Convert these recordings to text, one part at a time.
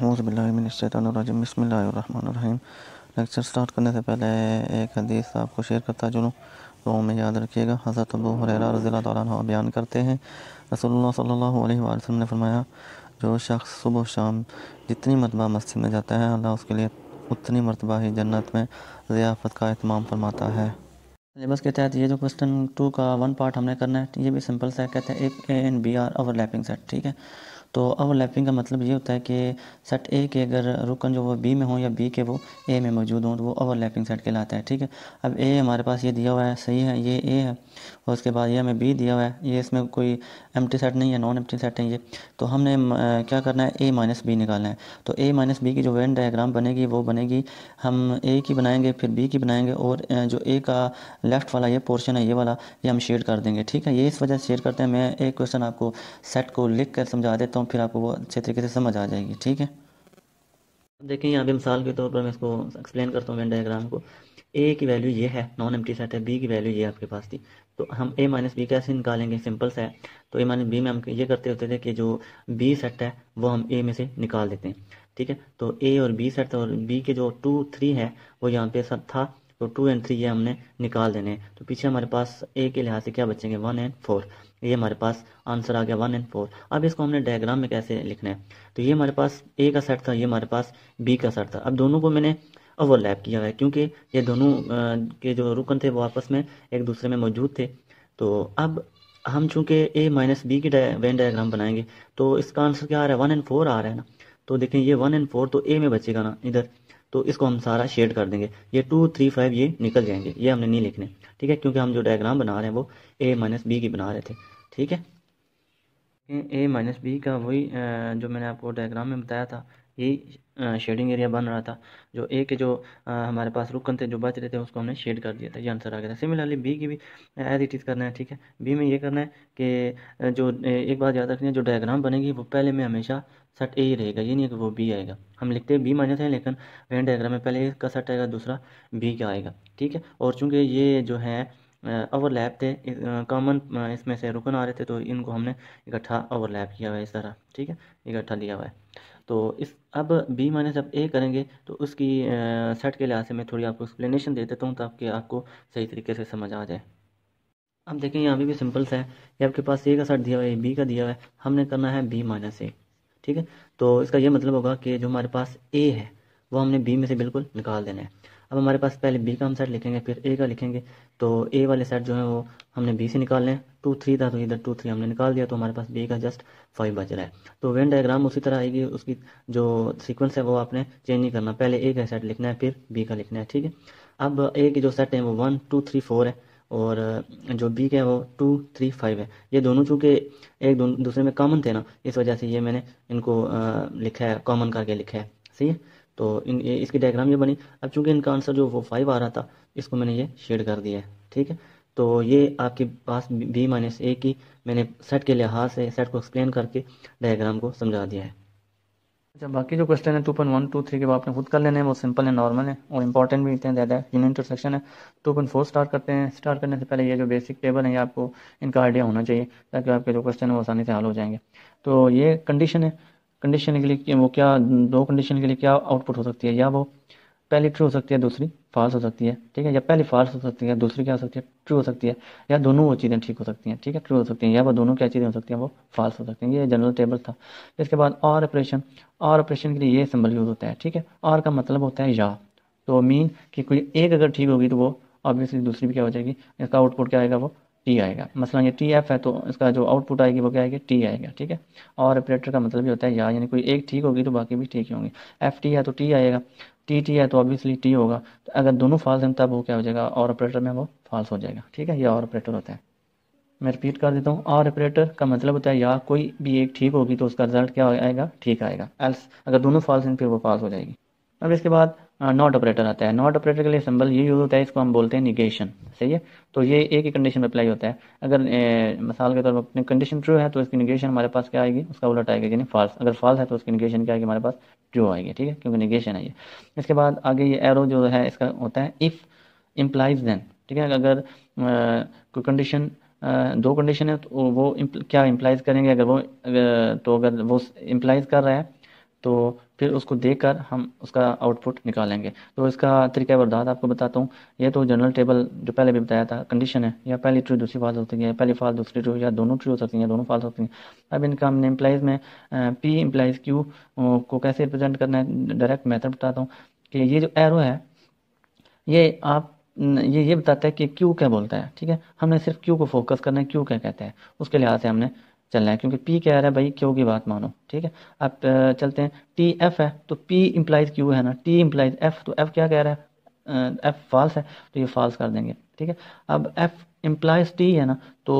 हौज़बिल्लिमिनशैतरजीम बसमीम lecture start करने से पहले एक हदीस आपको शेयर करता चलूँ तो में याद रखिएगा हज़रत अबू रज़ी तह बयान करते हैं रसोल्ला सल्लल्लाहु ने फरमाया जो शख्स सुबह शाम जितनी मरतबा मस्जिद में जाता है अल्लाह उसके लिए उतनी मरतबा ही जन्नत में ज़ियाफ़त का अहतमाम फरमाता है सिलेबस के तहत ये जो क्वेश्चन टू का वन पार्ट हमने करना है ये भी सिंपल सा कहते हैं एक A and B are overlapping set ठीक है तो ओवरलैपिंग का मतलब ये होता है कि सेट ए के अगर रुकन जो वो बी में हो या बी के वो ए में मौजूद हों तो वो ओवरलैपिंग सेट कहलाता है ठीक है अब ए हमारे पास ये दिया हुआ है सही है ये ए है और उसके बाद ये हमें बी दिया हुआ है ये इसमें कोई एम टी सेट नहीं है नॉन एम टी सेट है ये तो हमने क्या करना है ए माइनस बी निकालना है तो ए माइनस बी की जो वेन डायग्राम बनेगी वो बनेगी हम ए की बनाएंगे फिर बी की बनाएंगे और जो ए का लेफ़्ट वाला ये पोर्शन है ये वाला ये हम शेयर कर देंगे ठीक है ये इस वजह से शेयर करते हैं मैं एक क्वेश्चन आपको सेट को लिख कर समझा देता हूँ फिर आपको वो अच्छे तरीके से समझ आ जाएगी ठीक है देखें यहाँ पे मिसाल के तौर पर मैं इसको एक्सप्लेन करता हूँ वेन डायग्राम को ए की वैल्यू ये है नॉन एम्प्टी सेट है बी की वैल्यू ये आपके पास थी तो हम ए माइनस बी कैसे निकालेंगे सिंपल सा है तो ए माइनस बी में हम ये करते होते थे कि जो बी सेट है वो हम ए में से निकाल देते हैं ठीक है तो ए और बी सेट और बी के जो टू थ्री है वो यहाँ पे सब था तो टू एंड थ्री ये हमने निकाल देने हैं तो पीछे हमारे पास ए के लिहाज से क्या बचेंगे वन एंड फोर ये हमारे पास आंसर आ गया वन एंड फोर अब इसको हमने डायग्राम में कैसे लिखना है तो ये हमारे पास ए का सेट था ये हमारे पास बी का सेट था अब दोनों को मैंने ओवरलैप किया गया क्योंकि ये दोनों के जो रुकन थे वो आपस में एक दूसरे में मौजूद थे तो अब हम चूंकि ए माइनस बी की वेन डायग्राम बनाएंगे तो इसका आंसर क्या आ रहा है वन एंड फोर आ रहा है ना तो देखें ये वन एंड फोर तो ए में बचेगा ना इधर तो इसको हम सारा शेड कर देंगे ये टू थ्री फाइव ये निकल जाएंगे ये हमने नहीं लिखने ठीक है क्योंकि हम जो डायग्राम बना रहे हैं वो ए माइनस बी की बना रहे थे ठीक है ए माइनस बी का वही जो मैंने आपको डायग्राम में बताया था यही शेडिंग एरिया बन रहा था जो ए के जो हमारे पास रुकन थे जो बच रहे थे उसको हमने शेड कर दिया था ये आंसर आ गया था सिमिलरली बी की भी एज इट इज़ करना है ठीक है बी में ये करना है कि जो एक बात याद रखनी है जो डायग्राम बनेगी वो पहले में हमेशा सेट ए ही रहेगा ये नहीं है कि वो बी आएगा हम लिखते हैं बी माने थे लेकिन वह डायग्राम में पहले का सेट आएगा दूसरा बी का आएगा ठीक है और चूँकि ये जो है ओवरलैप थे कॉमन इसमें से रुकन आ रहे थे तो इनको हमने इकट्ठा ओवरलैप किया हुआ है इस तरह ठीक है इकट्ठा लिया हुआ है तो इस अब बी माइनस जब ए करेंगे तो उसकी सेट के लिहाज से मैं थोड़ी आपको एक्सप्लेनेशन दे देता हूँ ताकि आपको सही तरीके से समझ आ जाए अब देखें यहाँ भी, भी सिंपल सा है ये आपके पास ए का सेट दिया हुआ है बी का दिया हुआ है हमने करना है बी माइनस ए ठीक है तो इसका ये मतलब होगा कि जो हमारे पास ए है वो हमने बी में से बिल्कुल निकाल देना है अब हमारे पास पहले बी का हम सेट लिखेंगे फिर ए का लिखेंगे तो ए वाले सेट जो है वो हमने बी से निकालने हैं टू थ्री था तो इधर टू थ्री हमने निकाल दिया तो हमारे पास बी का जस्ट फाइव बच रहा है तो वेन डायग्राम उसी तरह आएगी उसकी जो सीक्वेंस है वो आपने चेंज नहीं करना पहले ए का सेट लिखना है फिर बी का लिखना है ठीक है अब ए के जो सेट है वो वन टू थ्री फोर है और जो बी का है वो टू थ्री फाइव है ये दोनों चूँकि एक दूसरे में कॉमन थे ना इस वजह से ये मैंने इनको लिखा है कॉमन करके लिखा है सही है तो इन ये इसकी डायग्राम ये बनी अब चूंकि इनका आंसर जो वो फाइव आ रहा था इसको मैंने ये शेड कर दिया है ठीक है तो ये आपके पास बी माइनस ए की मैंने सेट के लिहाज से सेट को एक्सप्लेन करके डायग्राम को समझा दिया है अच्छा बाकी जो क्वेश्चन है two point one two three के आपने खुद कर लेने हैं वो सिंपल है नॉर्मल है और इंपॉर्टेंट भी इतने ज़्यादा है यूनिट इंटरसेक्शन है टू पॉइंट फोर स्टार्ट करते हैं स्टार्ट करने से पहले ये जो बेसिक टेबल है ये आपको इनका आइडिया होना चाहिए ताकि आपके जो क्वेश्चन है वो आसानी से हल हो जाएंगे तो ये कंडीशन है कंडीशन के लिए वो क्या दो कंडीशन के लिए क्या आउटपुट हो सकती है या वो पहली ट्रू हो सकती है दूसरी फॉल्स हो सकती है ठीक है या पहली फॉल्स हो सकती है दूसरी क्या हो सकती है ट्रू हो सकती है या दोनों वो चीज़ें ठीक हो सकती हैं ठीक है ट्रू हो सकती हैं या वो दोनों क्या चीज़ें हो सकती हैं वो फॉल्स हो सकती हैं ये जनरल टेबल था इसके बाद और ऑपरेशन और ऑपरेशन के लिए ये सिंबल यूज़ होता है ठीक है और का मतलब होता है या तो मीन कि कोई एक अगर ठीक होगी तो वो ऑब्वियसली दूसरी भी क्या हो जाएगी इसका आउटपुट क्या आएगा वो टी आएगा मसला ये टी एफ है तो इसका जो आउटपुट आएगी वो क्या आएगी टी आएगा ठीक है और ऑपरेटर का मतलब ये होता है या यानी कोई एक ठीक होगी तो बाकी भी ठीक ही होंगे एफ टी है तो टी आएगा टी टी है तो ऑब्वियसली टी होगा तो अगर दोनों फॉल्स हैं तब वो क्या हो जाएगा और ऑपरेटर में वो फॉल्स हो जाएगा ठीक है या और ऑपरेटर होता है मैं रिपीट कर देता हूँ और ऑपरेटर का मतलब होता है या कोई भी एक ठीक होगी तो उसका रिजल्ट क्या आएगा ठीक आएगा एल्स अगर दोनों फॉल्स हैं फिर वो फॉल्स हो जाएगी अब इसके बाद नॉट ऑपरेटर आता है नॉट ऑपरेटर के लिए सिंबल ये यूज़ होता है इसको हम बोलते हैं निगेशन सही है तो ये एक ही कंडीशन में अप्लाई होता है अगर ए, मिसाल के तौर पर कंडीशन ट्रू है तो इसकी निगेशन हमारे पास क्या आएगी उसका उलट आएगा यानी फॉल्स अगर फॉल्स है तो उसकी निगेशन क्या आएगी हमारे पास ट्रू आएगी ठीक है क्योंकि निगेशन है ये इसके बाद आगे ये एरो जो है इसका होता है इफ़ इम्प्लाइज देन ठीक है अगर कोई कंडीशन दो कंडीशन है तो वो क्या इम्प्लाइज करेंगे अगर वो तो अगर वो इम्प्लाइज कर रहा है तो फिर उसको देखकर हम उसका आउटपुट निकालेंगे तो इसका तरीका बर्दात आपको बताता हूँ ये तो जनरल टेबल जो पहले भी बताया था कंडीशन है या पहली ट्रू दूसरी फाल्स होती है पहली फाल्स दूसरी ट्रू या दोनों ट्रू हो सकती हैं दोनों फाल्स होती हैं अब इनका हमने इम्प्लाइज में पी इम्प्लाइज क्यू को कैसे रिप्रेजेंट करना है डायरेक्ट मैथड बताता हूँ कि ये जो एरो है ये आप ये ये बताता है कि क्यू क्या बोलता है ठीक है हमने सिर्फ क्यू को फोकस करना है क्यू क्या कहते हैं उसके लिहाज से हमने चलना है क्योंकि पी कह रहा है भाई क्यू की बात मानो ठीक है अब चलते हैं टी एफ है तो पी इम्प्लाइज क्यू है ना टी इम्प्लाइज एफ तो एफ क्या कह रहा है एफ फॉल्स है तो ये फॉल्स कर देंगे ठीक है अब एफ इम्प्लाइज टी है ना तो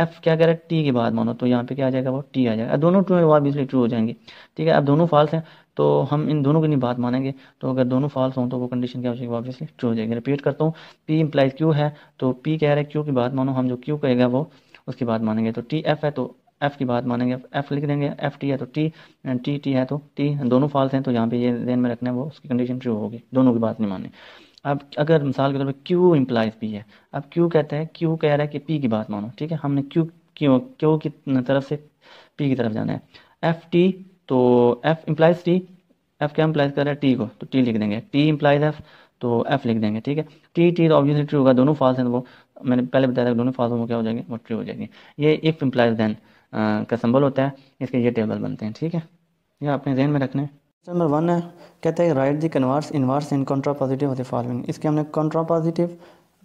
एफ क्या कह रहा है टी की बात मानो तो यहाँ पे क्या आ जाएगा वो टी आ जाएगा दोनों ट्रू है वो ऑब्वियसली ट्रू हो जाएंगे ठीक है अब दोनों फॉल्स हैं तो हम इन दोनों की नहीं बात मानेंगे तो अगर दोनों फॉल्स हों तो वो कंडीशन क्या हो जाएगी ऑब्वियसली ट्रू हो जाएगी रिपीट करता हूँ पी इम्प्लाइज क्यू है तो पी कह रहा है क्यू की बात मानो हम जो क्यू कहेगा वो उसकी बात मानेंगे तो टी एफ है तो एफ की बात मानेंगे एफ लिख देंगे एफ टी है तो टी टी टी है तो टी दोनों फॉल्स हैं तो यहाँ पे ये देन में रखना है वो उसकी कंडीशन ट्रू होगी दोनों की बात नहीं माननी अब अगर मिसाल के तौर पर क्यू इम्प्लाइज पी है अब क्यू कहते हैं क्यू कह रहा है कि पी की बात मानो ठीक है हमने क्यू क्यों क्यू की तरफ से पी की तरफ जाना है एफ टी तो एफ इम्प्लाइज टी एफ क्या इम्प्लाइज कर रहा है टी को तो टी लिख देंगे टी इम्प्लाइज एफ तो एफ लिख देंगे ठीक है टी टी तो ऑब्वियसली ट्रू होगा दोनों फॉल्स हैं तो वो मैंने पहले बताया था दोनों फाजों में क्या हो जाएंगे वो ट्रू हो जाएंगे ये इफ इम्प्लाइज देन का संबल होता है इसके ये टेबल बनते हैं ठीक है ये आपने जहन में रखना है नंबर वन है कहता है write the converse inverse and contrapositive of the following इसके हमने contrapositive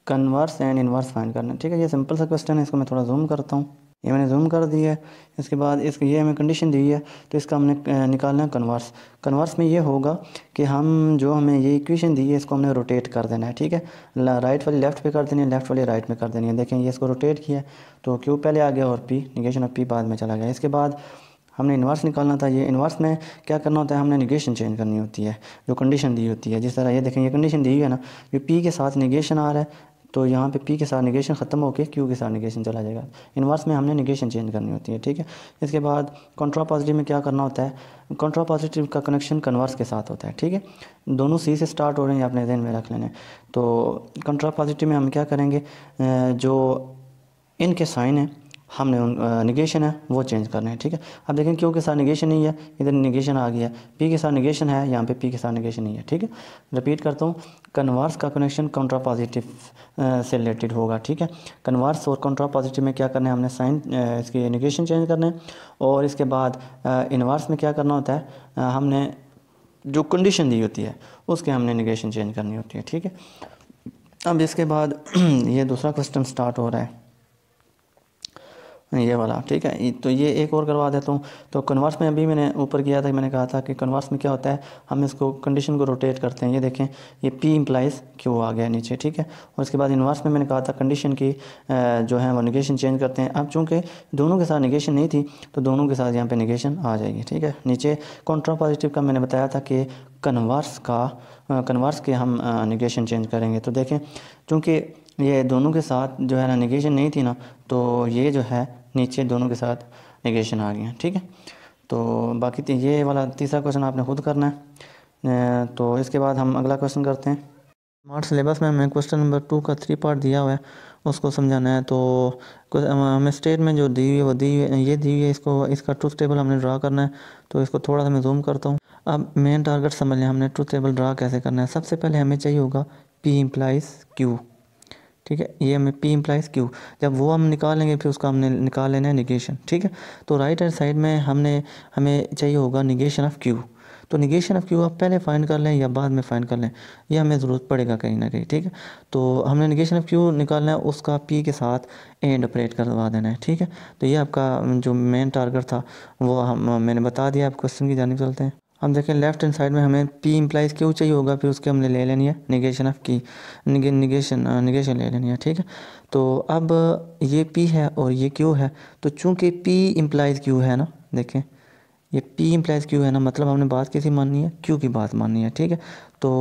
converse and inverse find करना है ठीक है ये सिंपल सा क्वेश्चन है इसको मैं थोड़ा जूम करता हूँ ये मैंने जूम कर दिया है इसके बाद इसकी ये हमें कंडीशन दी है तो इसका हमने निकालना है कन्वर्स कन्वर्स में ये होगा कि हम जो हमें ये इक्वेशन दी है इसको हमने रोटेट कर देना है ठीक है राइट वाली लेफ्ट पे कर देनी है लेफ्ट वाली राइट में कर देनी है देखें ये इसको रोटेट किया तो क्यों पहले आ गया और पी निगेशन ऑफ पी बाद में चला गया इसके बाद हमने इन्वर्स निकालना था ये इन्वर्स में क्या करना होता है हमने निगेशन चेंज करनी होती है जो कंडीशन दी होती है जिस तरह ये देखें ये कंडीशन दी है ना ये पी के साथ निगेशन आ रहा है तो यहाँ पे पी के साथ निगेशन ख़त्म होकर क्यू के साथ निगेशन चला जाएगा इनवर्स में हमने निगेशन चेंज करनी होती है ठीक है इसके बाद कॉन्ट्रा पॉजिटिव में क्या करना होता है कॉन्ट्रा पॉजिटिव का कनेक्शन कन्वर्स के साथ होता है ठीक है दोनों सी से स्टार्ट हो रहे हैं अपने जहन में रख लेने तो कॉन्ट्रा पॉजिटिव में हम क्या करेंगे जो इनके साइन हैं हमने उन निगेशन है वो चेंज करना है ठीक है अब देखें क्यों के साथ निगेशन नहीं है इधर निगेशन आ गया पी के साथ निगेशन है यहाँ पे पी के साथ निगेशन नहीं है ठीक है रिपीट करता हूँ कन्वर्स का कनेक्शन कॉन्ट्रा पॉजिटिव से रिलेटेड होगा ठीक है कन्वर्स और कॉन्ट्रा पॉजिटिव में क्या करना है हमने साइन इसकी निगेशन चेंज करना है और इसके बाद इनवर्स में क्या करना होता है हमने जो कंडीशन दी होती है उसके हमने निगेशन चेंज करनी होती है ठीक है अब इसके बाद ये दूसरा क्वेश्चन स्टार्ट हो रहा है ये वाला ठीक है तो ये एक और करवा देता हूँ तो कन्वर्स में अभी मैंने ऊपर किया था मैंने कहा था कि कन्वर्स में क्या होता है हम इसको कंडीशन को रोटेट करते हैं ये देखें ये पी इम्प्लाइज क्यों आ गया नीचे ठीक है और उसके बाद इन्वर्स में मैंने कहा था कंडीशन की जो है वो निगेशन चेंज करते हैं अब चूँकि दोनों के साथ निगेशन नहीं थी तो दोनों के साथ यहाँ पर निगेशन आ जाएगी ठीक है नीचे कॉन्ट्रा पॉजिटिव का मैंने बताया था कि कन्वर्स का कन्वर्स के हम निगेशन चेंज करेंगे तो देखें चूँकि ये दोनों के साथ जो है ना निगेशन नहीं थी ना तो ये जो है नीचे दोनों के साथ निगेशन आ गया ठीक है तो बाकी ये वाला तीसरा क्वेश्चन आपने खुद करना है तो इसके बाद हम अगला क्वेश्चन करते हैं स्मार्ट सिलेबस में हमें क्वेश्चन नंबर टू का थ्री पार्ट दिया हुआ है उसको समझाना है तो हमें स्टेट में जो दी हुई है वो दी हुई ये दी हुई है इसको इसका ट्रूथ टेबल हमने ड्रा करना है तो इसको थोड़ा सा मैं जूम करता हूँ अब मेन टारगेट समझ लें हमने ट्रूथ टेबल ड्रा कैसे करना है सबसे पहले हमें चाहिए होगा पी इम्प्लाइज क्यू ठीक है ये हमें पी इम्प्लाइज क्यू जब वो हम निकालेंगे फिर उसका हमने निकाल लेना है निगेशन ठीक है तो राइट हैंड साइड में हमने हमें चाहिए होगा निगेशन ऑफ़ क्यू तो निगेशन ऑफ क्यू आप पहले फ़ाइन कर लें या बाद में फ़ाइन कर लें यह हमें ज़रूरत पड़ेगा कहीं ना कहीं ठीक है तो हमने निगेशन ऑफ क्यू निकालना है उसका पी के साथ एंड ऑपरेट करवा देना है ठीक है तो ये आपका जो मेन टारगेट था वो हम मैंने बता दिया आप क्वेश्चन की जानी चलते हैं अब देखें लेफ्ट हैंड साइड में हमें पी इम्प्लाइज क्यों चाहिए होगा फिर उसके हमने ले लेनी है निगेशन ऑफ की निगे निगेशन निगेशन ले लेनी है ठीक है तो अब ये पी है और ये क्यू है तो चूंकि पी इम्प्लाइज क्यू है ना देखें ये पी इम्प्लाइज क्यू है ना मतलब हमने बात किसी माननी है क्यू की बात माननी है ठीक है तो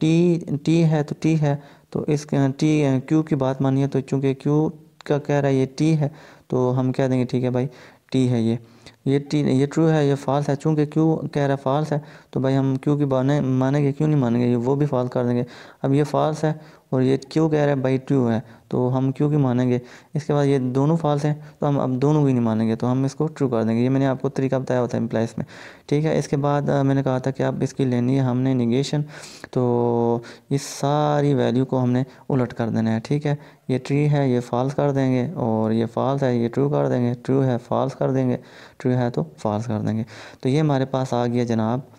टी टी है तो टी है तो इस टी क्यू की बात माननी है तो चूँकि क्यू का कह रहा है ये टी है तो हम कह देंगे ठीक है भाई टी है ये ये टी ये ट्रू है ये फॉल्स है चूँकि क्यों कह रहा है फॉल्स है तो भाई हम क्यों की माने मानेंगे क्यों नहीं मानेंगे ये वो भी फॉल्स कर देंगे अब ये फॉल्स है और ये क्यों कह रहा है बाई ट्रू है तो हम क्यों क्यों मानेंगे इसके बाद ये दोनों फॉल्स हैं तो हम अब दोनों की नहीं मानेंगे तो हम इसको ट्रू कर देंगे ये मैंने आपको तरीका बताया होता है इम्प्लाइस में ठीक है इसके बाद मैंने कहा था कि आप इसकी लेनी है हमने निगेशन तो इस सारी वैल्यू को हमने उलट कर देना है ठीक है ये ट्री है ये फाल्स कर देंगे और ये फॉल्स है ये ट्रू कर देंगे ट्रू है फॉल्स कर देंगे ट्रू है तो फॉल्स कर देंगे तो ये हमारे पास आ गया जनाब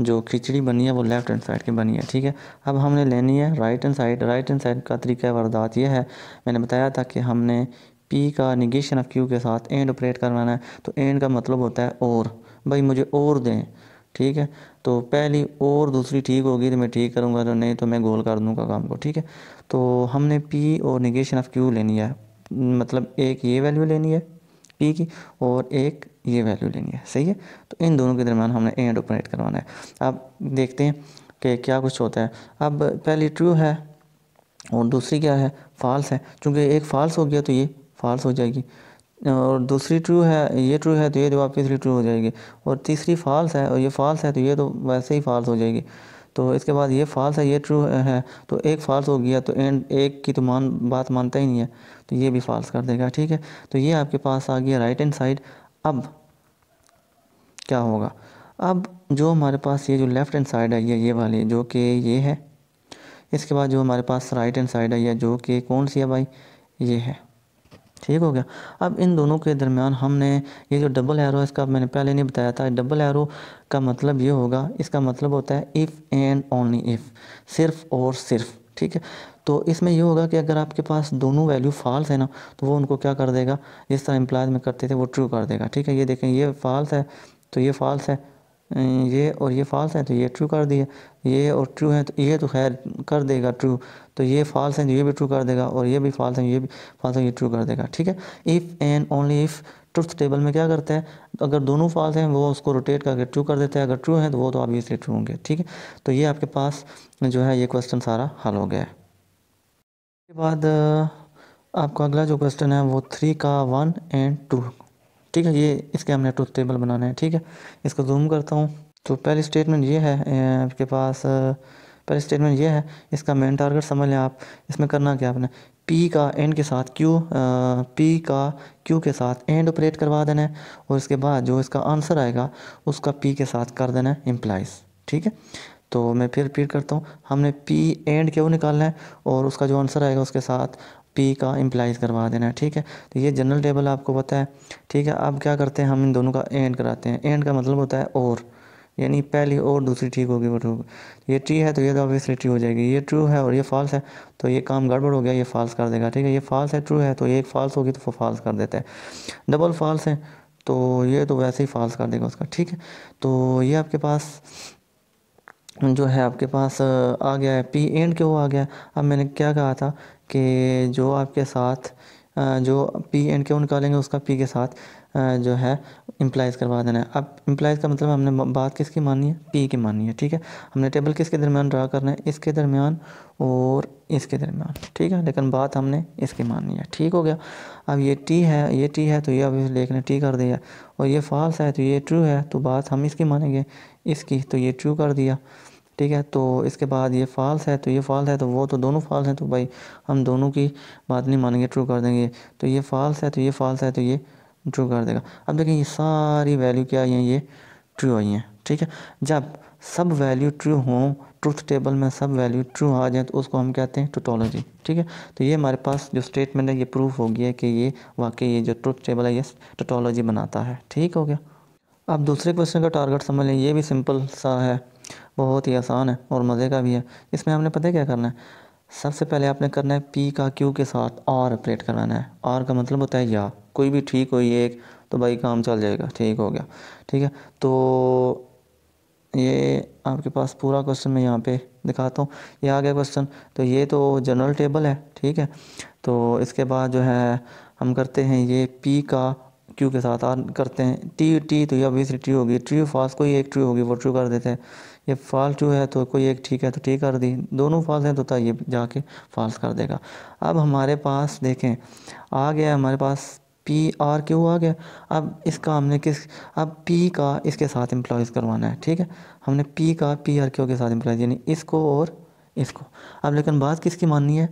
जो खिचड़ी बनी है वो लेफ़्ट हैंड साइड की बनी है ठीक है अब हमने लेनी है right hand side right hand side का तरीका वारदात यह है मैंने बताया था कि हमने पी का निगेशन ऑफ क्यू के साथ एंड ऑपरेट करवाना है तो एंड का मतलब होता है और भाई मुझे और दें ठीक है तो पहली और दूसरी ठीक होगी तो मैं ठीक करूँगा तो नहीं तो मैं गोल कर दूँगा काम को ठीक है तो हमने पी और निगेशन ऑफ क्यू लेनी है मतलब एक ये वैल्यू लेनी है पी की और एक ये वैल्यू लेनी है सही है तो इन दोनों के दरमियान हमने एंड ऑपरेट करवाना है अब देखते हैं कि क्या कुछ होता है अब पहली ट्रू है और दूसरी क्या है फॉल्स है क्योंकि एक फॉल्स हो गया तो ये फॉल्स हो जाएगी और दूसरी ट्रू है ये ट्रू है तो ये जवाब तीसरी ट्रू हो जाएगी और तीसरी फॉल्स है और ये फॉल्स है तो ये तो वैसे ही फॉल्स हो जाएगी तो इसके बाद ये फॉल्स है ये ट्रू है तो एक फॉल्स हो गया तो एंड एक की तो मान बात मानता ही नहीं है तो ये भी फॉल्स कर देगा ठीक है तो ये आपके पास आ गया राइट एंड साइड अब क्या होगा अब जो हमारे पास ये जो लेफ़्ट हैंड साइड है ये ये वाली जो कि ये है इसके बाद जो हमारे पास राइट हैंड साइड है ये जो कि कौन सी है भाई ये है ठीक हो गया अब इन दोनों के दरमियान हमने ये जो डबल एरो इसका मैंने पहले नहीं बताया था डबल एरो का मतलब ये होगा इसका मतलब होता है इफ़ एंड ओनली इफ़ सिर्फ और सिर्फ ठीक है तो इसमें ये होगा कि अगर आपके पास दोनों वैल्यू फॉल्स है ना तो वो उनको क्या कर देगा जिस तरह एम्प्लाइज में करते थे वो ट्रू कर देगा ठीक है ये देखें ये फॉल्स है तो ये फॉल्स है अं, ये और ये फॉल्स है तो ये ट्रू कर दिए ये और ट्रू है तो ये तो खैर कर देगा ट्रू तो ये फॉल्स है तो ये भी ट्रू कर देगा और ये भी फॉल्स है ये भी फॉल्स है ये ट्रू कर देगा ठीक है if and only if truth table में क्या करता है तो अगर दोनों फॉल्स हैं वो उसको रोटेट करके ट्रू कर देता है अगर ट्रू है तो वो तो ऑब्वियसली ट्रू होंगे ठीक है तो ये आपके पास जो है ये क्वेश्चन सारा हल हो गया है उसके बाद आपका अगला जो क्वेश्चन है वो थ्री का वन एंड टू ठीक है ये इसके हमने टूथ टेबल बनाना है ठीक है इसको जूम करता हूँ तो पहली स्टेटमेंट ये है आपके पास पहले स्टेटमेंट ये है इसका मेन टारगेट समझ लें आप इसमें करना क्या आपने पी का एंड के साथ क्यू पी का क्यू के साथ एंड ऑपरेट करवा देना है और इसके बाद जो इसका आंसर आएगा उसका पी के साथ कर देना है इम्प्लाइज ठीक है तो मैं फिर रिपीट करता हूँ हमने पी एंड क्यों निकालना है और उसका जो आंसर आएगा उसके साथ पी का इम्प्लाइज करवा देना है ठीक है तो ये जनरल टेबल आपको पता है ठीक है अब क्या करते हैं हम इन दोनों का एंड कराते हैं एंड का मतलब होता है और यानी पहली और दूसरी ठीक होगी वो ट्रू ये ट्री है तो ये तो ऑब्वियसली ट्री हो जाएगी ये ट्रू है और ये फॉल्स है तो ये काम गड़बड़ हो गया ये फॉल्स कर देगा ठीक है ये फॉल्स है ट्रू है तो ये एक फॉल्स होगी तो वो फॉल्स कर देता है डबल फॉल्स है तो ये तो वैसे ही फॉल्स कर देगा उसका ठीक है तो ये आपके पास जो है आपके पास आ गया है पी एंड क्यों आ गया अब मैंने क्या कहा था कि जो आपके साथ जो पी एंड क्यों निकालेंगे उसका पी के साथ जो है इम्प्लाइज़ करवा देना है अब इम्प्लाइज़ का मतलब हमने बात किसकी माननी है पी की माननी है ठीक है हमने टेबल किसके दरमियान ड्रा करना है इसके दरमियान और इसके दरमियान ठीक है लेकिन बात हमने इसकी माननी है ठीक हो गया अब ये टी है ये टी है तो ये अभी लेख ने टी कर दिया और ये फॉल्स है तो ये ट्रू है तो बात हम इसकी मानेंगे इसकी तो ये ट्रू कर दिया ठीक है तो इसके बाद ये फ़ाल्स है तो ये फ़ाल्स है तो वो तो दोनों फ़ाल्स हैं तो भाई हम दोनों की बात नहीं मानेंगे ट्रू कर देंगे तो ये फ़ाल्स है तो ये फॉल्स है तो ये ट्रू कर देगा अब देखें ये सारी वैल्यू क्या आई हैं ये ट्रू आई हैं ठीक है जब सब वैल्यू ट्रू हों ट्रुथ टेबल में सब वैल्यू ट्रू आ जाए तो उसको हम कहते हैं टोटोलॉजी ठीक है तो ये हमारे पास जो स्टेटमेंट है ये प्रूफ हो गया है कि ये वाकई ये जो ट्रुथ टेबल है ये टोटोलॉजी बनाता है ठीक हो गया अब दूसरे क्वेश्चन का टारगेट समझ लें ये भी सिंपल सा है बहुत ही आसान है और मज़े का भी है इसमें हमने पता है क्या करना है सबसे पहले आपने करना है पी का क्यू के साथ आर ऑपरेट करवाना है आर का मतलब होता है या कोई भी ठीक हो ये एक तो भाई काम चल जाएगा ठीक हो गया ठीक है तो ये आपके पास पूरा क्वेश्चन मैं यहाँ पे दिखाता हूँ ये आ गया क्वेश्चन तो ये तो जनरल टेबल है ठीक है तो इसके बाद जो है हम करते हैं ये पी का क्यू के साथ आर करते हैं टी टी तो ये अभी ट्री होगी ट्री फास्ट कोई एक ट्री होगी वो ट्रू कर देते हैं ये फ़ाल जो है तो कोई एक ठीक है तो ठीक कर दी दोनों फ़ाल्स हैं तो था ये जाके फ़ाल्स कर देगा अब हमारे पास देखें आ गया हमारे पास पी आर क्यू आ गया अब इसका हमने किस अब पी का इसके साथ एम्प्लॉज करवाना है ठीक है हमने पी का पी आर क्यू के साथ एम्प्लॉयज़ यानी इसको और इसको अब लेकिन बात किसकी माननी है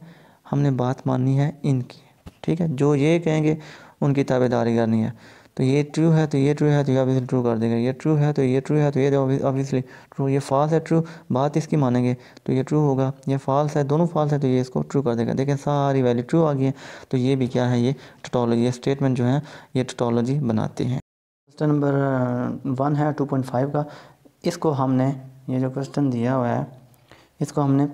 हमने बात माननी है इनकी ठीक है जो ये कहेंगे उनकी ताबेदारी करनी है तो ये ट्रू है तो ये ट्रू है तो ये ऑब्वियसली ट्रू कर देंगे ये ट्रू है तो ये ट्रू है तो ये ऑब्वियसली ट्रू ये फॉल्स है ट्रू बात इसकी मानेंगे तो ये ट्रू होगा ये फॉल्स है दोनों फॉल्स है तो ये इसको ट्रू कर देगा देखें सारी वैल्यू ट्रू आ गई है तो ये भी क्या है ये टोटोलॉजी स्टेटमेंट जो है ये टोटोलॉजी बनाती uh, है क्वेश्चन नंबर वन है टू पॉइंट फाइव का इसको हमने ये जो क्वेश्चन दिया हुआ है इसको हमने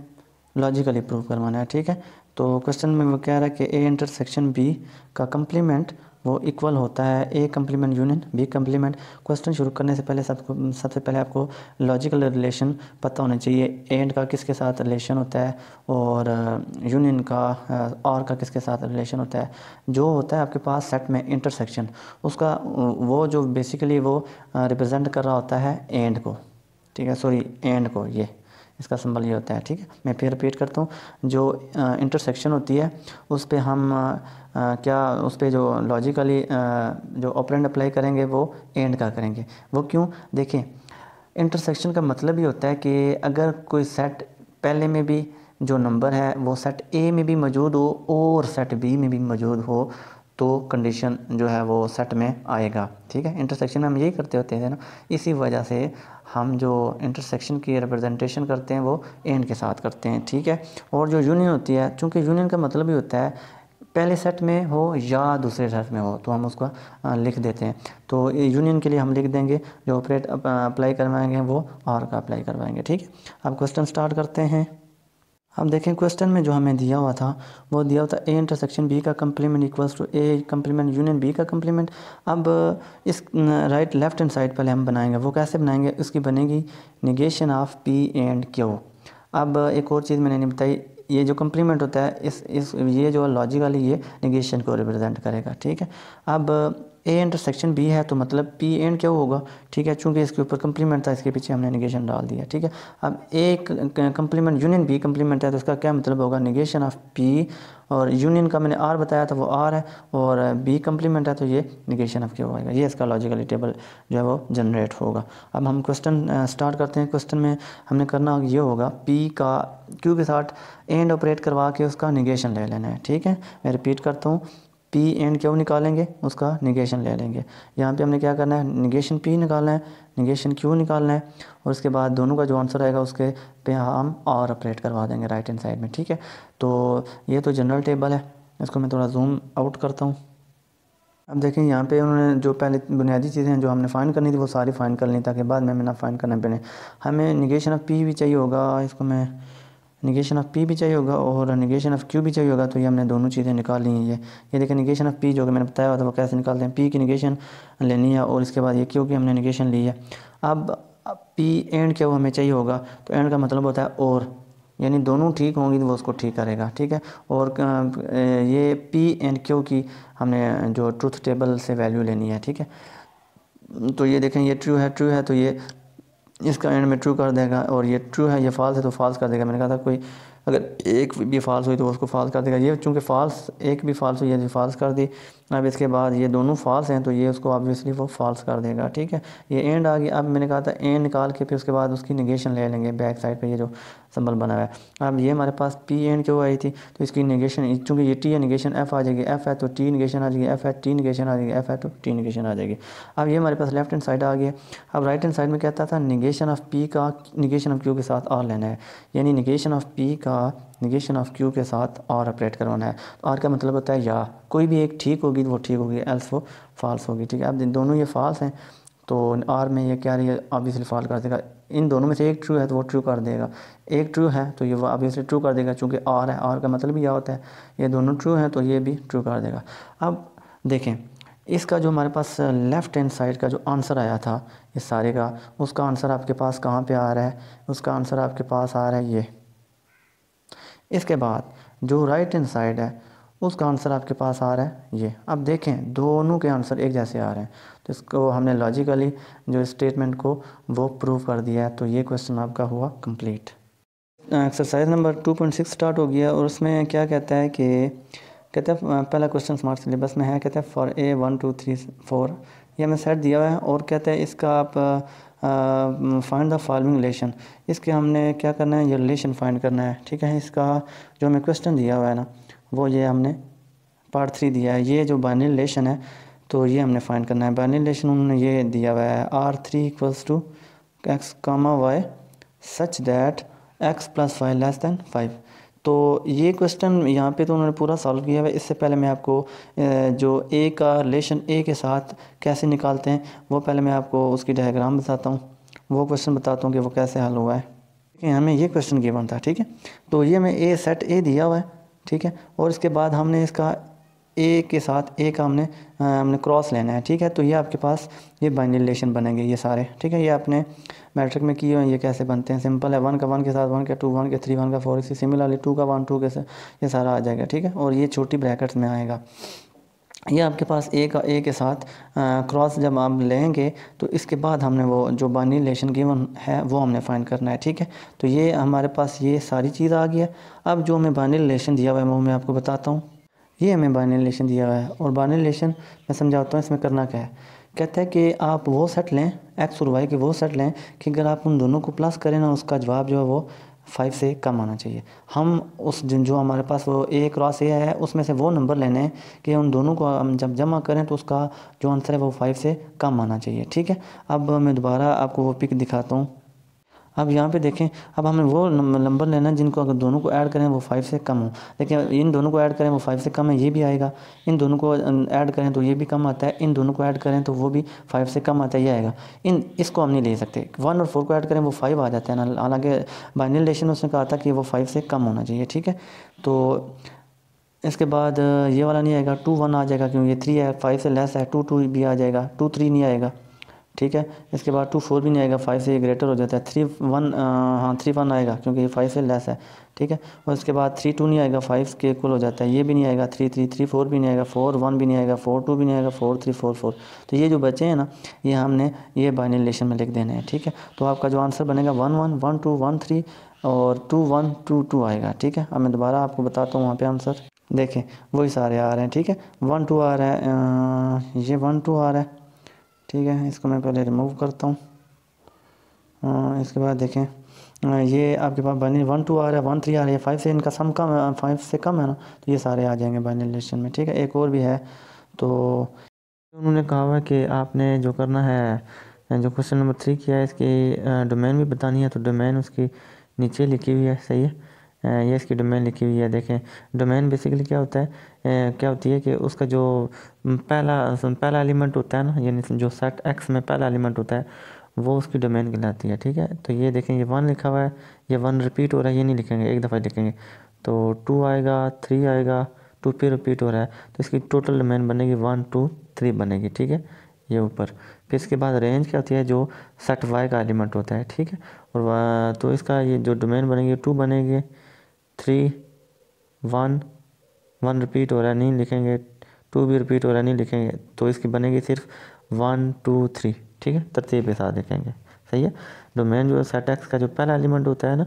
लॉजिकली प्रूव करवाना है ठीक है तो क्वेश्चन में वो कह रहा है कि ए इंटरसेक्शन बी का कम्प्लीमेंट वो इक्वल होता है A complement union B complement question शुरू करने से पहले सब सबसे पहले आपको लॉजिकल रिलेशन पता होना चाहिए एंड का किसके साथ रिलेशन होता है और यूनियन uh, का और uh, का किसके साथ रिलेशन होता है जो होता है आपके पास सेट में इंटरसेक्शन उसका uh, वो जो बेसिकली वो रिप्रेजेंट कर रहा होता है एंड को ठीक है सॉरी एंड को ये इसका संबल ये होता है ठीक है मैं फिर रिपीट करता हूँ जो इंटरसेक्शन होती है उस पर हम आ, क्या उस पर जो लॉजिकली जो ऑपरेंट अप्लाई करेंगे वो एंड का करेंगे वो क्यों देखें इंटरसेक्शन का मतलब ये होता है कि अगर कोई सेट पहले में भी जो नंबर है वो सेट ए में भी मौजूद हो और सेट बी में भी मौजूद हो तो कंडीशन जो है वो सेट में आएगा ठीक है इंटरसेक्शन में हम यही करते होते हैं ना इसी वजह से हम जो इंटरसेक्शन की रिप्रेजेंटेशन करते हैं वो एंड के साथ करते हैं ठीक है और जो यूनियन होती है चूँकि यूनियन का मतलब ही होता है पहले सेट में हो या दूसरे सेट में हो तो हम उसको लिख देते हैं तो यूनियन के लिए हम लिख देंगे जो ऑपरेट अप्लाई करवाएंगे वो और का अप्लाई करवाएंगे ठीक है अब क्वेश्चन स्टार्ट करते हैं अब देखें क्वेश्चन में जो हमें दिया हुआ था वो दिया हुआ था ए इंटरसेक्शन बी का complement equals to A complement union B का कम्प्लीमेंट अब इस राइट लेफ्ट हैंड साइड पहले हम बनाएंगे वो कैसे बनाएंगे उसकी बनेगी negation of P and Q अब एक और चीज़ मैंने नहीं बताई ये जो कम्प्लीमेंट होता है इस इस ये जो लॉजिकली ये निगेशन को रिप्रेजेंट करेगा ठीक है अब ए इंटरसेक्शन बी है तो मतलब पी एंड क्या होगा ठीक है चूंकि इसके ऊपर कम्प्लीमेंट था इसके पीछे हमने निगेशन डाल दिया ठीक है अब A complement union B complement है तो इसका क्या मतलब होगा निगेशन ऑफ पी और यूनियन का मैंने आर बताया था वो आर है और बी कम्प्लीमेंट है तो ये निगेशन ऑफ क्या होगा ये इसका लॉजिकली टेबल जो है वो जनरेट होगा अब हम क्वेश्चन स्टार्ट करते हैं क्वेश्चन में हमने करना ये होगा पी का क्यू के साथ एंड ऑपरेट करवा के उसका निगेशन ले लेना है ठीक है मैं रिपीट करता हूँ पी एंड क्यू निकालेंगे उसका निगेशन ले लेंगे यहाँ पे हमने क्या करना है निगेशन पी निकालना है निगेशन क्यू निकालना है और उसके बाद दोनों का जो आंसर आएगा उसके पे हम और ऑपरेट करवा देंगे राइट हैंड साइड में ठीक है तो ये तो जनरल टेबल है इसको मैं थोड़ा जूम आउट करता हूँ अब देखें यहाँ पे उन्होंने जो पहले बुनियादी चीज़ें हैं जो हमने फ़ाइन करनी थी वो सारी फ़ाइन कर ली ताकि बाद में हमें ना फाइन करना पड़े हमें निगेशन ऑफ पी भी चाहिए होगा इसको मैं निगेशन ऑफ पी भी चाहिए होगा और निगेशन ऑफ क्यू भी चाहिए होगा तो ये हमने दोनों चीज़ें निकाल ली हैं ये ये देखें निगेशन ऑफ पी जो कि मैंने बताया हुआ था वो कैसे निकालते हैं पी की निगेशन लेनी है और इसके बाद ये क्यू की हमने निगेशन ली है अब पी एंड क्यू हमें चाहिए होगा तो एंड का मतलब होता है और यानी दोनों ठीक होंगी तो वो उसको ठीक करेगा ठीक है और ये पी एंड क्यू की हमने जो ट्रूथ टेबल से वैल्यू लेनी है ठीक है तो ये देखें ये ट्रू है ट्रू है तो ये इसका एंड में ट्रू कर देगा और ये ट्रू है ये फाल्स है तो फ़ाल्स कर देगा मैंने कहा था कोई अगर एक भी फ़ाल्स हुई तो उसको फ़ाल्स कर देगा ये चूँकि फ़ाल्स एक भी फाल्स हुई है जो फ़ाल्स कर दी अब इसके बाद ये दोनों फॉल्स हैं तो ये उसको ऑब्वियसली वो फॉल्स कर देगा ठीक है ये एंड आ गया अब मैंने कहा था एंड निकाल के फिर उसके बाद उसकी निगेशन ले लेंगे बैक साइड पर ये जो संबल बना हुआ है अब ये हमारे पास पी एंड क्यों आई थी तो इसकी निगेशन चूँकि ये टी है निगेशन एफ आ जाएगी एफ है तो टी निगेशन आ जाएगी एफ है टी निगेशन आ जाएगी एफ है तो टी निगेशन आ जाएगी अब ये हमारे पास लेफ्ट हैंड साइड आ गया अब राइट हैंड साइड में कहता था निगेशन ऑफ पी का निगेशन ऑफ क्यू के साथ आर लेना है यानी निगेशन ऑफ पी का निगेशन ऑफ क्यू के साथ और ऑपरेट करवाना है तो आर का मतलब होता है या कोई भी एक ठीक होगी वो ठीक होगी एल्स वो फॉल्स होगी ठीक है अब दोनों ये फॉल्स हैं तो आर में ये क्या रही है ऑबियसली फॉल कर देगा इन दोनों में से एक ट्रू है तो वो ट्रू कर देगा एक ट्रू है तो ये वो ऑबियसली ट्रू कर देगा चूँकि आर है आर का मतलब यह होता है ये दोनों ट्रू हैं तो ये भी ट्रू कर देगा अब देखें इसका जो हमारे पास लेफ़्ट हैंड साइड का जो आंसर आया था इस सारे का उसका आंसर आपके पास कहाँ पे आ रहा है उसका आंसर आपके पास आ रहा है ये इसके बाद जो राइट हैंड साइड है उसका आंसर आपके पास आ रहा है ये अब देखें दोनों के आंसर एक जैसे आ रहे हैं तो इसको हमने लॉजिकली जो स्टेटमेंट को वो प्रूव कर दिया है तो ये क्वेश्चन आपका हुआ complete exercise number two point six start हो गया और उसमें क्या कहता है कि कहते हैं पहला क्वेश्चन स्मार्ट सिलेबस में है कहते हैं for A one two three four ये हमें सेट दिया हुआ है और कहते हैं इसका आप फाइंड द फॉलोइंग रिलेशन इसके हमने क्या करना है ये रिलेशन फाइंड करना है ठीक है इसका जो हमें क्वेश्चन दिया हुआ है ना वो ये हमने पार्ट थ्री दिया है ये जो बाइनरी रिलेशन है तो ये हमने फाइंड करना है बाइनरी रिलेशन उन्होंने ये दिया हुआ है R three equals to X comma Y such that X plus Y less than five तो ये क्वेश्चन यहाँ पे तो उन्होंने पूरा सॉल्व किया है इससे पहले मैं आपको जो ए का रिलेशन ए के साथ कैसे निकालते हैं वो पहले मैं आपको उसकी डायग्राम बताता हूँ वो क्वेश्चन बताता हूँ कि वो कैसे हल हुआ है ठीक है हमें ये क्वेश्चन की था ठीक है तो ये हमें ए सेट ए दिया हुआ है ठीक है और इसके बाद हमने इसका ए के साथ ए का हमने आ, हमने क्रॉस लेना है ठीक है तो ये आपके पास ये बाइनरी रिलेशन बनेंगे ये सारे ठीक है ये आपने मैट्रिक में किए हैं ये कैसे बनते हैं सिंपल है वन का वन के साथ वन का टू वन के थ्री वन का फोर इसी सिमिलरली टू का वन टू के साथ ये सारा आ जाएगा ठीक है और ये छोटी ब्रैकेट्स में आएगा ये आपके पास ए का ए के साथ क्रॉस जब आप लेंगे तो इसके बाद हमने वो जो बानी रिलेशन गिवन है वो हमने फाइंड करना है ठीक है तो ये हमारे पास ये सारी चीज़ आ गई है अब जो हमें बानी रिलेशन दिया हुआ है वो मैं आपको बताता हूँ ये हमें बानी रिलेशन दिया हुआ है और बानी रिलेशन मैं समझाता हूँ इसमें करना क्या है कहता है कि आप वो सेट लें एक्स और वाई के वो सेट लें कि अगर आप उन दोनों को प्लस करें ना उसका जवाब जो है वो फाइव से कम आना चाहिए हम उस जिन जो हमारे पास वो ए क्रॉस ए है उसमें से वो नंबर लेने हैं कि उन दोनों को हम जब जमा करें तो उसका जो आंसर है वो फाइव से कम आना चाहिए ठीक है अब मैं दोबारा आपको वो पिक दिखाता हूँ अब यहाँ पे देखें अब हमें वो नंबर लेना है जिनको अगर दोनों को ऐड करें वो फाइव से कम हो लेकिन इन दोनों को ऐड करें वो फाइव से कम है ये भी आएगा इन दोनों को ऐड करें तो ये भी कम आता है इन दोनों को ऐड करें तो वो भी फाइव से कम आता है ये आएगा इन इसको हम नहीं ले सकते वन और फोर को ऐड करें वो फाइव आ जाता है हालांकि बाइनल रेशन में उसने कहा था कि वो फाइव से कम होना चाहिए ठीक है तो इसके बाद ये वाला नहीं आएगा टू वन आ जाएगा क्योंकि ये थ्री है फाइव से लेस है टू टू भी आ जाएगा टू थ्री नहीं आएगा ठीक है इसके बाद टू फोर भी नहीं आएगा फाइव से ये ग्रेटर हो जाता है थ्री वन हाँ थ्री वन आएगा क्योंकि ये फाइव से लेस है ठीक है और इसके बाद थ्री टू नहीं आएगा फाइव के इक्वल हो जाता है ये भी नहीं आएगा थ्री थ्री थ्री फोर भी नहीं आएगा फोर वन भी नहीं आएगा फोर टू भी नहीं आएगा फोर थ्री फोर फोर तो ये जो बचे हैं ना ये हमने ये बाइनरी रिलेशन में लिख देने हैं ठीक है तो आपका जो आंसर बनेगा one one one two one three और टू वन टू टू आएगा ठीक है अब मैं दोबारा आपको बताता हूँ वहाँ पर आंसर देखें वही सारे आ रहे हैं ठीक है वन टू आ रहा है ये वन टू आ रहा है ठीक है इसको मैं पहले रिमूव करता हूँ हाँ, इसके बाद देखें हाँ, ये आपके पास बाइनरी वन टू आ रहा है वन थ्री आ रही है फाइव से इनका सम कम है फाइव से कम है ना तो ये सारे आ जाएंगे बाइनरी रिलेशन में ठीक है एक और भी है तो उन्होंने कहा हुआ है कि आपने जो करना है जो क्वेश्चन नंबर थ्री किया है इसकी डोमेन भी बतानी है तो डोमेन उसकी नीचे लिखी हुई है सही है ये इसकी डोमेन लिखी हुई है देखें डोमेन बेसिकली क्या होता है क्या होती है कि उसका जो पहला पहला एलिमेंट होता है ना यानी जो सेट एक्स में पहला एलिमेंट होता है वो उसकी डोमेन कहलाती है ठीक है तो ये देखें ये वन लिखा हुआ है ये वन रिपीट हो रहा है ये नहीं लिखेंगे एक दफ़ा लिखेंगे तो टू आएगा थ्री आएगा टू फिर रिपीट हो रहा है तो इसकी टोटल डोमेन बनेगी वन टू थ्री बनेगी ठीक है ये ऊपर फिर इसके बाद रेंज क्या होती है जो सेट वाई का एलिमेंट होता है ठीक है और तो इसका ये जो डोमेन बनेगी टू बनेगी थ्री वन वन रिपीट हो रहा है नहीं लिखेंगे टू भी रिपीट हो रहा है नहीं लिखेंगे तो इसकी बनेगी सिर्फ वन टू थ्री ठीक है तरतीब के साथ लिखेंगे सही है डोमेन जो है सेट एक्स का जो पहला एलिमेंट होता है ना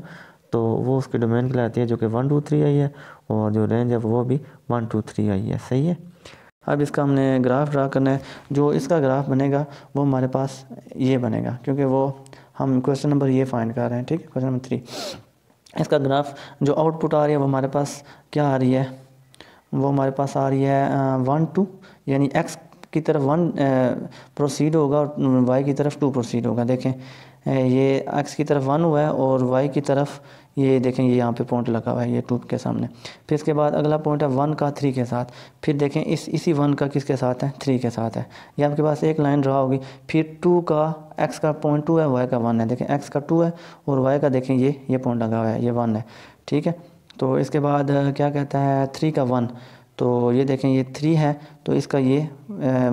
तो वो उसकी डोमेन कहलाती है जो कि वन टू थ्री आई है और जो रेंज है वो भी वन टू थ्री आई है सही है अब इसका हमने ग्राफ ड्रा करना है जो इसका ग्राफ बनेगा वो हमारे पास ये बनेगा क्योंकि वो हम क्वेश्चन नंबर ये फाइंड कर रहे हैं ठीक है क्वेश्चन नंबर थ्री इसका ग्राफ जो आउटपुट आ रही है वो हमारे पास क्या आ रही है वो हमारे पास आ रही है वन टू यानी एक्स की तरफ वन प्रोसीड होगा और वाई की तरफ टू प्रोसीड होगा देखें ये एक्स की तरफ वन हुआ है और वाई की तरफ ये देखें ये यहाँ पे पॉइंट लगा हुआ है ये टू के सामने फिर इसके बाद अगला पॉइंट है वन का थ्री के साथ फिर देखें इस इसी वन का किसके साथ है थ्री के साथ है ये आपके पास एक लाइन ड्रा होगी फिर टू का एक्स का पॉइंट टू है वाई का वन है देखें एक्स का टू है और वाई का देखें ये ये पॉइंट लगा हुआ है ये वन है ठीक है तो इसके बाद क्या कहता है थ्री का वन तो ये देखें ये थ्री है तो इसका ये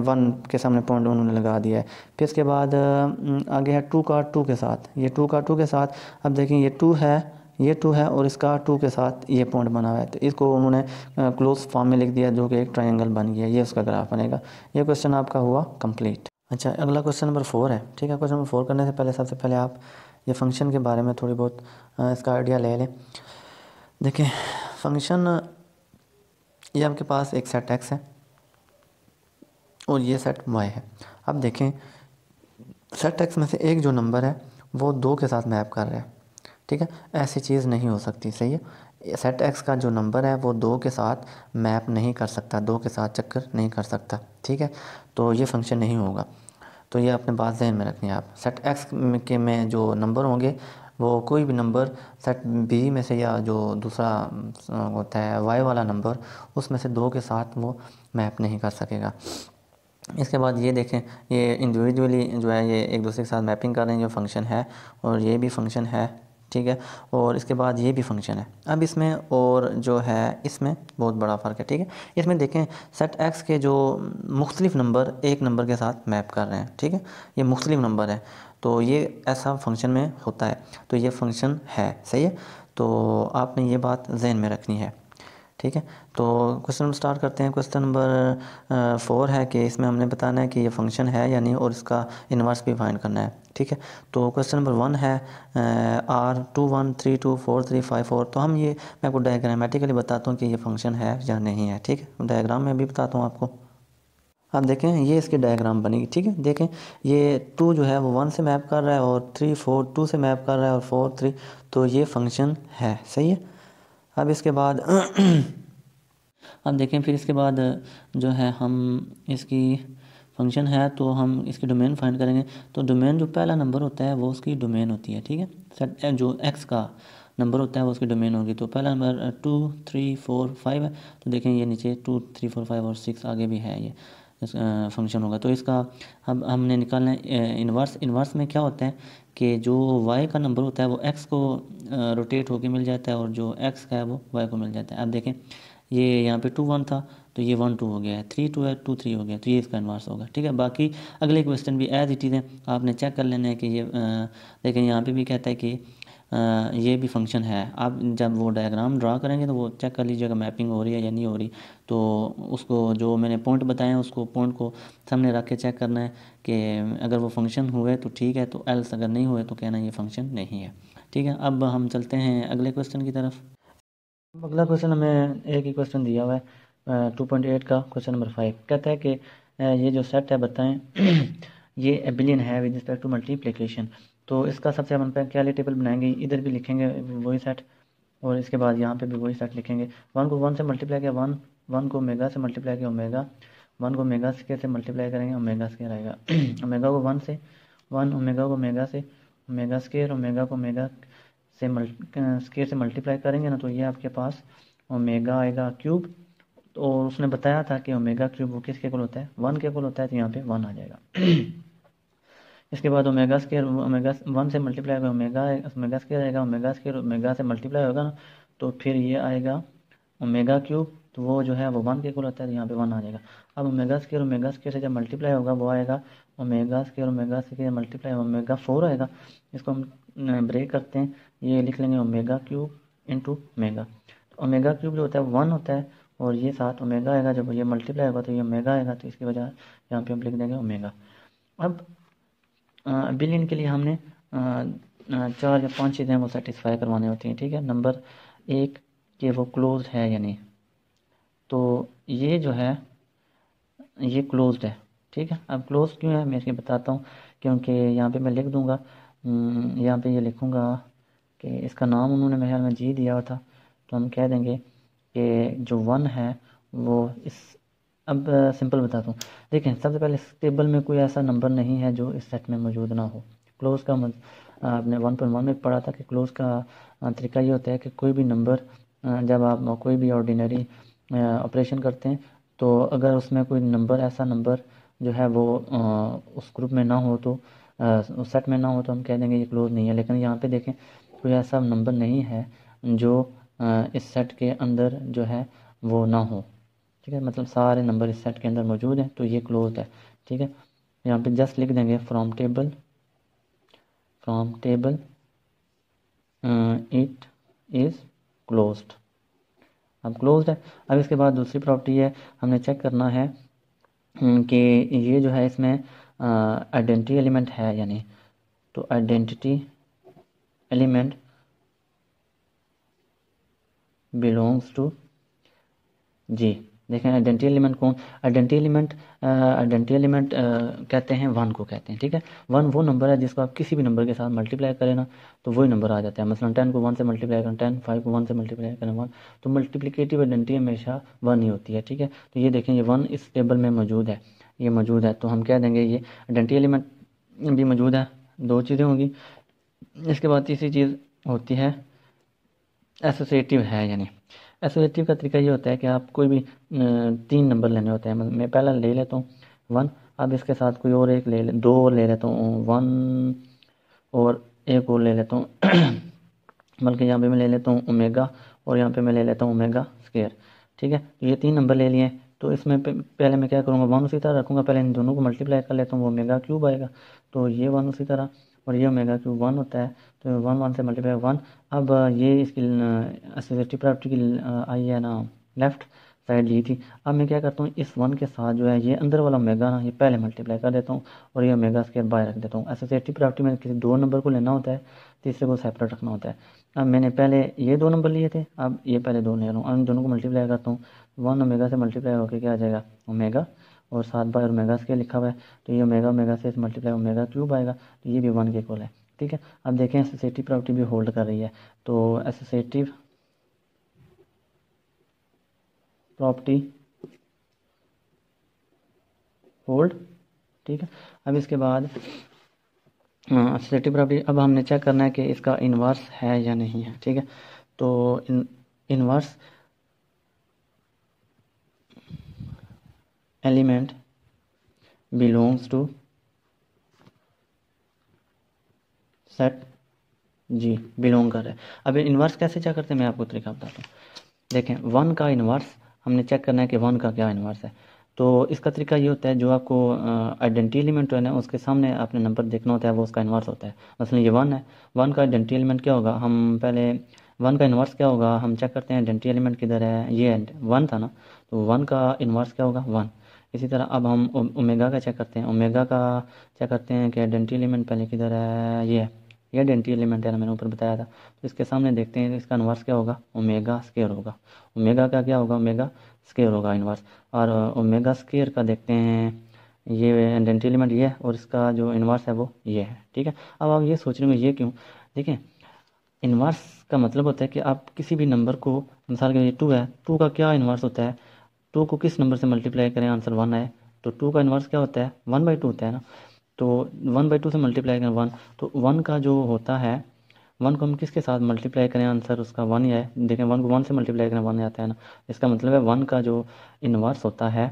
वन के सामने पॉइंट उन्होंने लगा दिया है फिर इसके बाद आगे है टू का टू के साथ ये टू का टू के साथ अब देखें ये टू है ये टू है और इसका टू के साथ ये पॉइंट बना हुआ है तो इसको उन्होंने क्लोज फॉर्म में लिख दिया जो कि एक ट्राइंगल बन गया ये उसका ग्राफ बनेगा ये क्वेश्चन आपका हुआ कंप्लीट अच्छा अगला क्वेश्चन नंबर फोर है ठीक है क्वेश्चन नंबर फोर करने से पहले सबसे पहले आप ये फंक्शन के बारे में थोड़ी बहुत इसका आइडिया ले लें देखें फंक्शन ये आपके पास एक सेट एक्स है और ये सेट वाई है अब देखें सेट एक्स में से एक जो नंबर है वो दो के साथ मैप कर रहा है ठीक है ऐसी चीज़ नहीं हो सकती सही है सेट एक्स का जो नंबर है वो दो के साथ मैप नहीं कर सकता दो के साथ चक्कर नहीं कर सकता ठीक है तो ये फंक्शन नहीं होगा तो ये अपने बात जहन में रखनी है आप सेट एक्स के में जो नंबर होंगे वो कोई भी नंबर सेट बी में से या जो दूसरा होता है वाई वाला नंबर उसमें से दो के साथ वो मैप नहीं कर सकेगा इसके बाद ये देखें ये इंडिविजुअली जो है ये एक दूसरे के साथ मैपिंग कर रहे हैं जो फंक्शन है और ये भी फंक्शन है ठीक है और इसके बाद ये भी फंक्शन है अब इसमें और जो है इसमें बहुत बड़ा फ़र्क है ठीक है इसमें देखें सेट एक्स के जो मुख्तलिफ़ नंबर एक नंबर के साथ मैप कर रहे हैं ठीक है ये मुख्तलिफ़ नंबर है तो ये ऐसा फंक्शन में होता है तो ये फंक्शन है सही है तो आपने ये बात जहन में रखनी है ठीक है तो क्वेश्चन नंबर स्टार्ट करते हैं क्वेश्चन नंबर फोर है कि इसमें हमने बताना है कि ये फंक्शन है या नहीं और इसका इन्वर्स भी फाइंड करना है ठीक है तो क्वेश्चन नंबर वन है R two one three two four three five four तो हम ये मैं आपको डायग्रामेटिकली बताता हूँ कि ये फंक्शन है या नहीं है ठीक है डायग्राम में भी बताता हूँ आपको आप देखें ये इसकी डायग्राम बनेगी ठीक है देखें ये टू जो है वो वन से मैप कर रहा है और थ्री फोर टू से मैप कर रहा है और फोर थ्री तो ये फंक्शन है सही है अब इसके बाद अब देखें फिर इसके बाद जो है हम इसकी फंक्शन है तो हम इसकी डोमेन फाइंड करेंगे तो डोमेन जो पहला नंबर होता है वो उसकी डोमेन होती है ठीक है सेट जो एक्स का नंबर होता है वो उसकी डोमेन होगी तो पहला number two three four five है तो देखें ये नीचे टू थ्री फोर फाइव और सिक्स आगे भी है ये फंक्शन होगा तो इसका अब हमने निकालना है इन्वर्स इन्वर्स में क्या होता है कि जो वाई का नंबर होता है वो एक्स को रोटेट होके मिल जाता है और जो एक्स का है वो वाई को मिल जाता है अब देखें ये यहाँ पे टू वन था तो ये वन टू हो गया है थ्री टू है टू थ्री हो गया तो ये इसका इन्वर्स होगा ठीक है बाकी अगले क्वेश्चन भी एज इट इज़ है आपने चेक कर लेना है कि ये आ, लेकिन यहाँ पर भी कहता है कि ये भी फंक्शन है आप जब वो डायग्राम ड्रा करेंगे तो वो चेक कर लीजिएगा मैपिंग हो रही है या नहीं हो रही तो उसको जो मैंने पॉइंट बताया उसको पॉइंट को सामने रख के चेक करना है कि अगर वो फंक्शन हुए तो ठीक है तो एल्स अगर नहीं हुए तो कहना ये फंक्शन नहीं है ठीक है अब हम चलते हैं अगले क्वेश्चन की तरफ अगला क्वेश्चन हमें एक ही क्वेश्चन दिया हुआ है टू पॉइंट एट का क्वेश्चन नंबर फाइव कहता है कि ये जो सेट है बताएं ये एबिलियन है विद रिस्पेक्ट टू मल्टीप्लिकेशन तो इसका सबसे हम क्या टेबल बनाएंगे इधर भी लिखेंगे वही सेट और इसके बाद यहाँ पे भी वही सेट लिखेंगे वन को वन से मल्टीप्लाई किया वन वन को मेगा से मल्टीप्लाई किया ओमेगा वन को मेगा स्केयर से मल्टीप्लाई करेंगे ओमेगा स्केयर आएगा ओमेगा को वन से वन ओमेगा को मेगा से ओमेगा स्केयर ओमेगा को मेगा से स्केयर से मल्टीप्लाई करेंगे ना तो ये आपके पास ओमेगा आएगा क्यूब और तो उसने बताया था कि ओमेगा क्यूब वो किसके कुल होता है वन के कुल होता है तो यहाँ पे वन आ जाएगा इसके बाद ओमेगा स्केयर ओमेगा वन से मल्टीप्लाई होगा ओमेगा ओमेगा स्केयर आएगा ओमेगा स्केयर ओमेगा से मल्टीप्लाई होगा ना तो फिर ये आएगा ओमेगा क्यूब तो वो जो है वो वन के कुल होता है तो यहाँ पे वन आ जाएगा अब ओमेगा स्केयर ओमेगा स्केयर से जब मल्टीप्लाई होगा वो आएगा ओमेगा स्केयर ओमेगा से मल्टीप्लाई ओमेगा फोर आएगा इसको हम ब्रेक करते हैं ये लिख लेंगे omega cube into omega omega cube जो होता है वन होता है और ये साथ ओमेगा आएगा जब ये मल्टीप्लाई होगा तो ये ओमेगा आएगा तो इसकी वजह यहाँ पे हम लिख देंगे ओमेगा अब बिलियन के लिए हमने चार या पांच चीज़ें वो सेटिस्फाई करवानी होती हैं ठीक है नंबर एक कि वो क्लोज है या नहीं तो ये जो है ये क्लोज है ठीक है अब क्लोज क्यों है मैं इसे बताता हूँ क्योंकि यहाँ पे मैं लिख दूँगा हम्म, यहाँ पे ये लिखूँगा कि इसका नाम उन्होंने मेरे ख्याल में जी दिया हुआ था तो हम कह देंगे कि जो वन है वो इस अब सिंपल बताता हूँ देखें सबसे पहले इस टेबल में कोई ऐसा नंबर नहीं है जो इस सेट में मौजूद ना हो क्लोज़ का आपने वन पॉइंट वन में पढ़ा था कि क्लोज़ का तरीका ये होता है कि कोई भी नंबर जब आप कोई भी ऑर्डिनरी ऑपरेशन करते हैं तो अगर उसमें कोई नंबर ऐसा नंबर जो है वो उस ग्रुप में ना हो तो उस सेट में ना हो तो हम कह देंगे ये क्लोज़ नहीं है लेकिन यहाँ पर देखें कोई ऐसा नंबर नहीं है जो इस सेट के अंदर जो है वो ना हो ठीक है मतलब सारे नंबर इस सेट के अंदर मौजूद हैं तो ये क्लोज है ठीक है यहाँ पे जस्ट लिख देंगे from table from table it is close अब क्लोज है अब इसके बाद दूसरी प्रॉपर्टी है हमने चेक करना है हम्म, कि ये जो है इसमें आइडेंटिटी uh, एलिमेंट है यानी तो identity element belongs to G देखें आइडेंटी एलिमेंट कौन आइडेंटी एलिमेंट आइडेंटी एलिमेंट कहते हैं वन को कहते हैं ठीक है वन वो नंबर है जिसको आप किसी भी नंबर के साथ मल्टीप्लाई करें ना तो वही नंबर आ जाता है मसलन टेन को वन से मल्टीप्लाई करें टेन फाइव को वन से मल्टीप्लाई करें वन तो मल्टीप्लीकेटिव आइडेंटी हमेशा वन ही होती है ठीक है तो ये देखें ये वन इस टेबल में मौजूद है ये मौजूद है तो हम कह देंगे ये आइडेंटी एलिमेंट भी मौजूद है दो चीज़ें होंगी इसके बाद तीसरी चीज़ होती है एसोसिएटिव है यानी एसोसिएटिव का तरीका ये होता है कि आप कोई भी तीन नंबर लेने होते हैं मैं पहला ले लेता हूँ वन अब इसके साथ कोई और एक ले ले दो और ले लेता हूँ वन और एक और ले लेता हूँ बल्कि यहाँ पे मैं ले लेता हूँ ओमेगा और यहाँ पे मैं ले लेता हूँ ओमेगा स्केयर ठीक है तो ये तीन नंबर ले लिए तो इसमें पहले मैं क्या करूँगा वन उसी तरह रखूँगा पहले इन दोनों को मल्टीप्लाई कर लेता हूँ वो ओमेगा क्यूब आएगा तो ये वन उसी तरह और ये ओमेगा क्यूब वन होता है तो वन वन से मल्टीप्लाई वन अब ये इसकी एसिडिटी प्रॉपर्टी की आई है ना लेफ़्ट साइड ली थी अब मैं क्या करता हूँ इस वन के साथ जो है ये अंदर वाला मेगा ना ये पहले मल्टीप्लाई कर देता हूँ और ये मेगा स्केयर बाहर रख देता हूँ एसोसिएटिव प्रॉपर्टी में किसी दो नंबर को लेना होता है तीसरे को सेपरेट रखना होता है अब मैंने पहले ये दो नंबर लिए थे अब ये पहले दो ले रहा हूँ अब इन दोनों को मल्टीप्लाई करता हूँ वन ओमेगा से मल्टीप्लाई होकर क्या आ जाएगा ओमेगा और सात बाई और मेगा स्केयर लिखा हुआ है तो ये ओमेगा ओमेगा से मल्टीप्लाई ओमेगा क्यूब आएगा तो ये भी वन के कॉल है ठीक है अब देखें एसोसिएटिव प्रॉपर्टी भी होल्ड कर रही है तो एसोसिएटिव प्रॉपर्टी होल्ड ठीक है अब इसके बाद एसोसिएटिव हाँ, प्रॉपर्टी अब हमने चेक करना है कि इसका इन्वर्स है या नहीं है ठीक है तो इन inverse element belongs to set G belong कर रहा है अब इन्वर्स कैसे चेक करते हैं मैं आपको तरीका बताता हूँ देखें वन का इन्वर्स हमने चेक करना है कि वन का क्या इन्वर्स है तो इसका तरीका ये होता है जो आपको आइडेंटी एलिमेंट है ना उसके सामने आपने नंबर देखना होता है वो उसका इन्वर्स होता है मसलन ये वन है वन का आइडेंटी एलिमेंट क्या होगा हम पहले वन का इन्वर्स क्या होगा हम चेक करते हैं आइडेंटी एलिमेंट किधर है ये वन था ना तो वन का इन्वर्स क्या होगा वन इसी तरह अब हम ओमेगा का चेक करते हैं ओमेगा का चेक करते हैं कि आइडेंटी एलिमेंट पहले किधर है ये ये आइडेंटी एलिमेंट है ना मैंने ऊपर बताया था तो इसके सामने देखते हैं इसका इन्वर्स क्या होगा ओमेगा स्केयर होगा ओमेगा का क्या होगा ओमेगा स्केयर होगा इन्वर्स और ओमेगा स्केयर का देखते हैं ये आइडेंटी एलिमेंट ये है और इसका जो इन्वर्स है वो ये है ठीक है अब आप ये सोच रहे हो ये क्यों देखें इन्वर्स का मतलब होता है कि आप किसी भी नंबर को मिसाल के लिए टू है टू का क्या इन्वर्स होता है टू को किस नंबर से मल्टीप्लाई करें आंसर वन आए तो टू का इन्वर्स क्या होता है वन बाई टू होता है ना तो वन बाई टू से मल्टीप्लाई करें वन तो वन का जो होता है वन को हम किसके साथ मल्टीप्लाई करें आंसर उसका वन ही आए देखें वन को वन से मल्टीप्लाई करें वन आता है ना इसका मतलब है वन का जो इन्वर्स होता है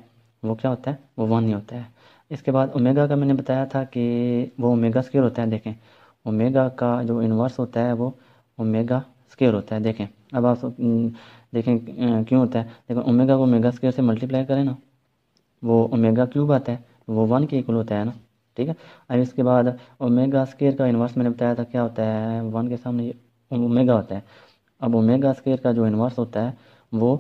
वो क्या होता है वो वन ही होता है इसके बाद ओमेगा का मैंने बताया था कि वो ओमेगा स्केयर होता है देखें ओमेगा का जो इन्वर्स होता है वो ओमेगा स्केयर होता है देखें अब आप हम्म, देखें क्यों होता है देखो ओमेगा को ओमेगा स्केयर से मल्टीप्लाई करें ना वो ओमेगा क्यूब आता है वो वन के इक्वल होता है ना ठीक है अब इसके बाद ओमेगा स्केयर का इन्वर्स मैंने बताया था क्या होता है वन के सामने ओमेगा होता है अब ओमेगा स्केयर का जो इन्वर्स होता है वो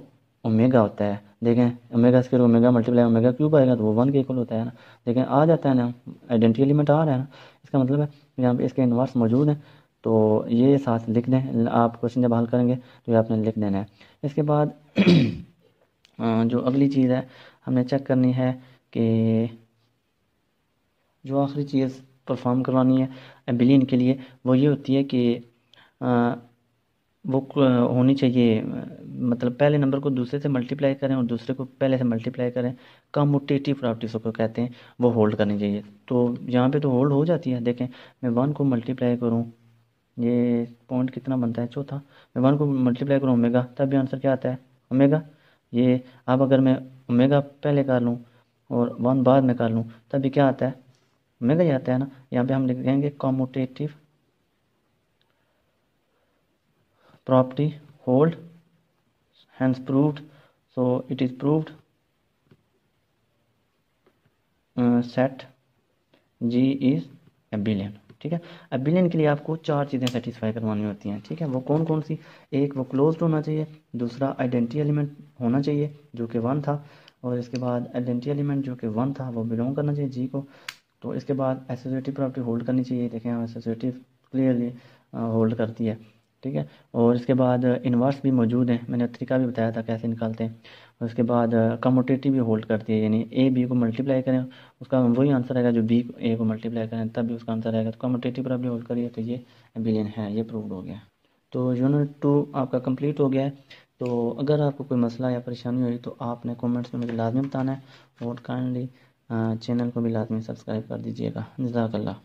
ओमेगा होता है देखें omega square omega multiply omega cube आएगा तो वो वन के इक्वल होता है ना देखें आ जाता है ना आइडेंटिटी एलिमेंट आ रहा है ना इसका मतलब है यहाँ पे इसके इन्वर्स मौजूद हैं तो ये साथ लिख दें आप क्वेश्चन जब हल करेंगे तो ये आपने लिख देना है इसके बाद जो अगली चीज़ है हमने चेक करनी है कि जो आखिरी चीज़ परफॉर्म करवानी है एबिलियन के लिए वो ये होती है कि वो होनी चाहिए मतलब पहले नंबर को दूसरे से मल्टीप्लाई करें और दूसरे को पहले से मल्टीप्लाई करें कमोटेटिव प्रॉपर्टी को कहते हैं वो होल्ड करनी चाहिए तो यहाँ पे तो होल्ड हो जाती है देखें मैं वन को मल्टीप्लाई करूँ ये पॉइंट कितना बनता है चौथा मैं वन को मल्टीप्लाई करूँ ओमेगा तब भी आंसर क्या आता है ओमेगा ये अब अगर मैं ओमेगा पहले कर लूँ और वन बाद में कर लूँ तब भी क्या आता है ओमेगा ही आता है ना यहाँ पे हम लिख देंगे commutative property hold hence proved so it is proved set G is abelian ठीक है अब बिलियन के लिए आपको चार चीज़ें सेटिस्फाई करवानी होती हैं ठीक है वो कौन कौन सी एक वो क्लोज होना चाहिए दूसरा आइडेंटिटी एलिमेंट होना चाहिए जो कि वन था और इसके बाद आइडेंटिटी एलिमेंट जो कि वन था वो बिलोंग करना चाहिए जी को तो इसके बाद एसोसिएटिव प्रॉपर्टी होल्ड करनी चाहिए देखें हम एसोसिएटिव क्लियरली होल्ड करती है ठीक है और इसके बाद इन्वर्स भी मौजूद हैं मैंने तरीका भी बताया था कैसे निकालते हैं उसके बाद कमोटेटिव भी होल्ड करती है यानी ए बी को मल्टीप्लाई करें उसका वही आंसर आएगा जो बी ए को मल्टीप्लाई करें तब भी उसका आंसर आएगा तो कमोटेटिव प्रॉब्लम होल्ड करिए तो ये बिलियन है ये प्रूवड हो गया तो यूनिट टू आपका कंप्लीट हो गया है तो अगर आपको कोई मसला या परेशानी हुई तो आपने कमेंट्स में मुझे लाजमी बताना है और काइंडली चैनल को भी लाजमी सब्सक्राइब कर दीजिएगा जजाकल्ला